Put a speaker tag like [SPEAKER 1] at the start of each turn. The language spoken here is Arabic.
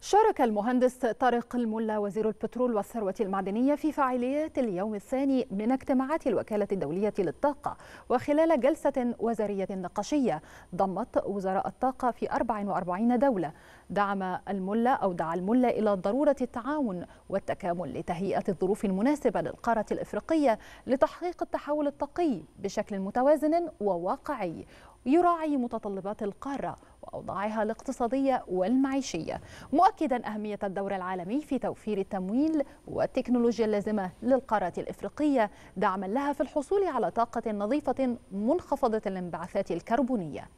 [SPEAKER 1] شارك المهندس طارق الملا وزير البترول والثروة المعدنية في فعاليات اليوم الثاني من اجتماعات الوكالة الدولية للطاقة وخلال جلسة وزارية نقاشية ضمت وزراء الطاقة في 44 دولة دعم الملا أو دعا الملا إلى ضرورة التعاون والتكامل لتهيئة الظروف المناسبة للقارة الإفريقية لتحقيق التحول الطاقي بشكل متوازن وواقعي يراعي متطلبات القارة وأوضاعها الاقتصادية والمعيشية مؤكدا أهمية الدور العالمي في توفير التمويل والتكنولوجيا اللازمة للقارات الإفريقية دعما لها في الحصول على طاقة نظيفة منخفضة الانبعاثات الكربونية